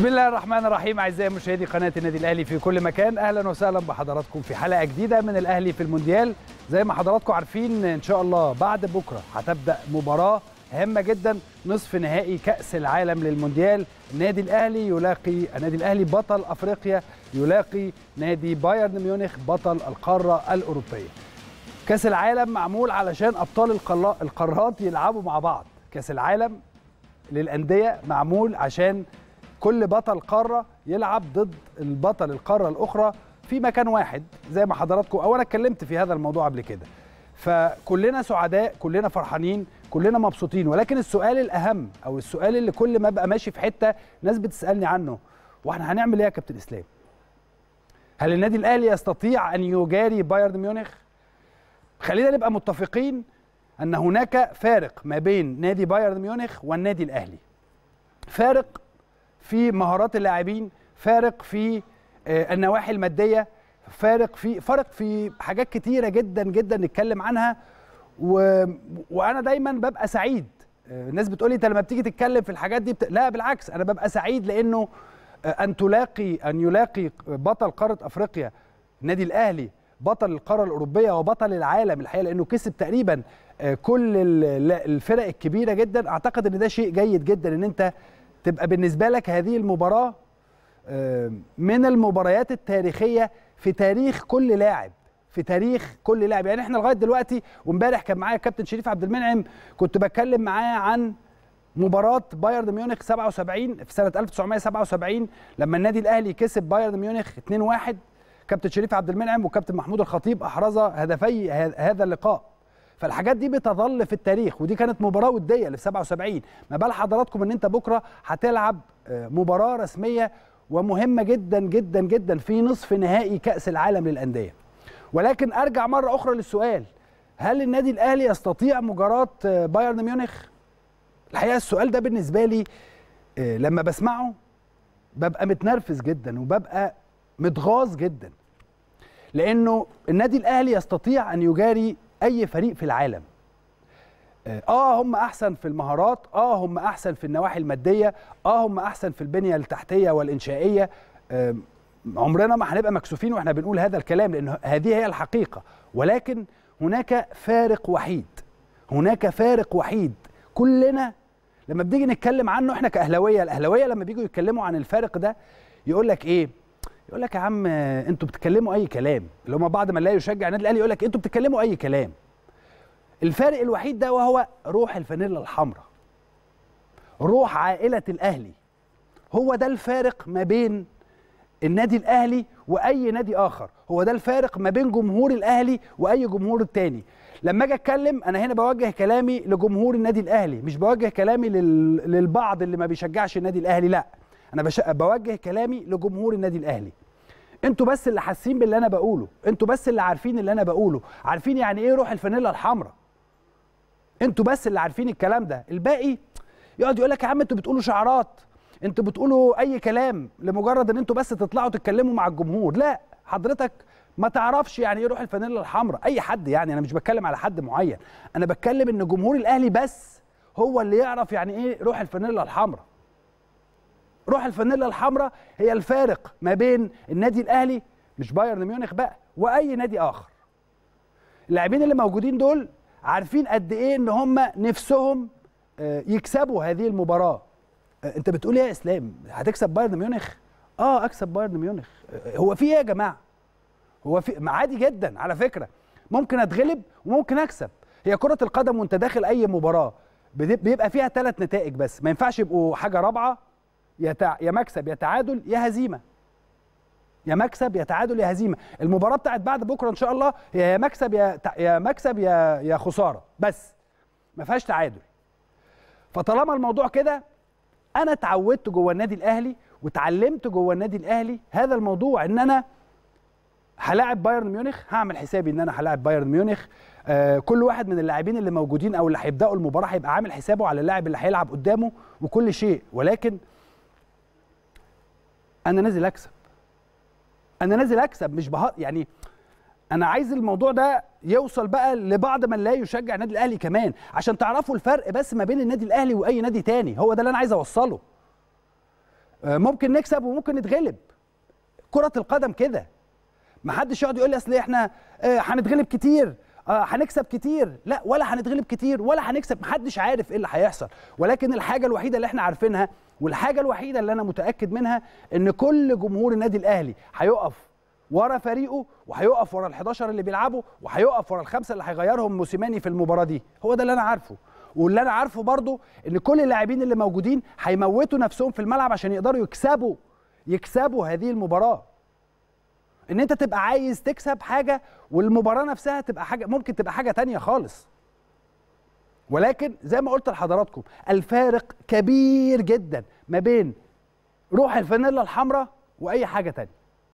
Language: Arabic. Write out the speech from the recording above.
بسم الله الرحمن الرحيم اعزائي مشاهدي قناه النادي الاهلي في كل مكان اهلا وسهلا بحضراتكم في حلقه جديده من الاهلي في المونديال زي ما حضراتكم عارفين ان شاء الله بعد بكره هتبدا مباراه هامه جدا نصف نهائي كاس العالم للمونديال النادي الاهلي يلاقي النادي الاهلي بطل افريقيا يلاقي نادي بايرن ميونخ بطل القاره الاوروبيه كاس العالم معمول علشان ابطال القارات يلعبوا مع بعض كاس العالم للانديه معمول عشان كل بطل قاره يلعب ضد البطل القاره الاخرى في مكان واحد زي ما حضراتكم او انا اتكلمت في هذا الموضوع قبل كده فكلنا سعداء كلنا فرحانين كلنا مبسوطين ولكن السؤال الاهم او السؤال اللي كل ما ابقى ماشي في حته ناس بتسالني عنه واحنا هنعمل ايه يا كابتن اسلام هل النادي الاهلي يستطيع ان يجاري بايرن ميونخ خلينا نبقى متفقين ان هناك فارق ما بين نادي بايرن ميونخ والنادي الاهلي فارق في مهارات اللاعبين فارق في آه، النواحي الماديه فارق في فارق في حاجات كتيره جدا جدا نتكلم عنها و... وانا دايما ببقى سعيد آه، الناس بتقول لي انت لما بتيجي تتكلم في الحاجات دي بت... لا بالعكس انا ببقى سعيد لانه آه، ان تلاقي ان يلاقي بطل قاره افريقيا النادي الاهلي بطل القاره الاوروبيه وبطل العالم الحقيقه لانه كسب تقريبا كل الفرق الكبيره جدا اعتقد ان ده شيء جيد جدا ان انت تبقى بالنسبه لك هذه المباراه آه، من المباريات التاريخيه في تاريخ كل لاعب في تاريخ كل لاعب يعني احنا لغايه دلوقتي وامبارح كان معايا الكابتن شريف عبد المنعم كنت بتكلم معاه عن مباراه بايرن ميونخ 77 في سنه 1977 لما النادي الاهلي كسب بايرن ميونخ 2-1 كابتن شريف عبد المنعم وكابتن محمود الخطيب احرزا هدفي هذا اللقاء فالحاجات دي بتظل في التاريخ ودي كانت مباراه وديه لل 77 ما بال حضراتكم ان انت بكره هتلعب آه، مباراه رسميه ومهمه جدا جدا جدا في نصف نهائي كاس العالم للانديه ولكن ارجع مره اخرى للسؤال هل النادي الاهلي يستطيع مجاراه آه، بايرن ميونخ الحقيقه السؤال ده بالنسبه لي آه، لما بسمعه ببقى متنرفز جدا وببقى متغاظ جدا لانه النادي الاهلي يستطيع ان يجاري اي فريق في العالم آه،, اه هم احسن في المهارات اه هم احسن في النواحي الماديه اه هم احسن في البنيه التحتيه والانشائيه آه عمرنا ما هنبقى مكسوفين واحنا بنقول هذا الكلام لان هذه هي الحقيقه ولكن هناك فارق وحيد هناك فارق وحيد كلنا لما بنيجي نتكلم عنه احنا كاهلاويه الاهلاويه لما بيجوا يتكلموا عن الفارق ده يقول لك ايه يقول لك يا عم انتوا بتتكلموا اي كلام اللي هم بعد ما لا يشجع النادي الاهلي يقول لك انتوا بتتكلموا اي كلام الفارق الوحيد ده وهو روح الفانيلا الحمراء روح عائله الاهلي هو ده الفارق ما بين النادي الاهلي واي نادي اخر هو ده الفارق ما بين جمهور الاهلي واي جمهور التاني لما اجي اتكلم انا هنا بوجه كلامي لجمهور النادي الاهلي مش بوجه كلامي للبعض اللي ما بيشجعش النادي الاهلي لا انا بش... بوجه كلامي لجمهور النادي الاهلي انتوا بس اللي حاسين باللي انا بقوله انتوا بس اللي عارفين اللي انا بقوله عارفين يعني ايه روح الفانيلا الحمراء انتوا بس اللي عارفين الكلام ده الباقي يقعد يقول لك يا عم انتوا بتقولوا شعارات انتوا بتقولوا اي كلام لمجرد ان انتوا بس تطلعوا تتكلموا مع الجمهور لا حضرتك ما تعرفش يعني ايه روح الفانيلا الحمراء اي حد يعني انا مش بتكلم على حد معين انا بتكلم ان جمهور الاهلي بس هو اللي يعرف يعني ايه روح الفانيلا الحمراء روح الفانيلا الحمراء هي الفارق ما بين النادي الاهلي مش بايرن ميونخ بقى واي نادي اخر اللاعبين اللي موجودين دول عارفين قد ايه ان هم نفسهم آه، يكسبوا هذه المباراه آه، انت بتقول ايه يا اسلام هتكسب بايرن ميونخ اه اكسب بايرن ميونخ آه، هو في ايه يا جماعه هو في عادي جدا على فكره ممكن اتغلب وممكن اكسب هي كره القدم وانت داخل اي مباراه بيبقى فيها ثلاث نتائج بس ما ينفعش يبقوا حاجه رابعه يتع... يا مكسب يا تعادل يا هزيمه يا مكسب يا تعادل يا هزيمه المباراه بتاعت بعد بكره ان شاء الله هي يا مكسب يا ت... يا مكسب يا يا خساره بس ما فيهاش تعادل فطالما الموضوع كده انا اتعودت جوه النادي الاهلي واتعلمت جوه النادي الاهلي هذا الموضوع ان انا هلاعب بايرن ميونخ هعمل حسابي ان انا هلاعب بايرن ميونخ آه كل واحد من اللاعبين اللي موجودين او اللي هيبداوا المباراه هيبقى عامل حسابه على اللاعب اللي هيلعب قدامه وكل شيء ولكن انا نازل اكسب انا نازل اكسب مش بها يعني انا عايز الموضوع ده يوصل بقى لبعض من لا يشجع النادي الاهلي كمان عشان تعرفوا الفرق بس ما بين النادي الاهلي واي نادي تاني هو ده اللي انا عايز اوصله آه، ممكن نكسب وممكن نتغلب كره القدم كده محدش يقعد يقول لي اصل احنا آه، هنتغلب كتير آه، هنكسب كتير لا ولا هنتغلب كتير ولا هنكسب محدش عارف ايه اللي هيحصل ولكن الحاجه الوحيده اللي احنا عارفينها والحاجه الوحيده اللي انا متاكد منها ان كل جمهور النادي الاهلي هيقف ورا فريقه وهيقف ورا ال11 اللي بيلعبوا وهيقف ورا الخمسه اللي هيغيرهم موسيماني في المباراه دي هو ده اللي انا عارفه واللي انا عارفه برضو ان كل اللاعبين اللي موجودين هيموتوا نفسهم في الملعب عشان يقدروا يكسبوا يكسبوا هذه المباراه ان انت تبقى عايز تكسب حاجه والمباراه نفسها تبقى حاجه ممكن تبقى حاجه تانية خالص ولكن زي ما قلت لحضراتكم الفارق كبير جدا ما بين روح الفانيلا الحمراء واي حاجه تانية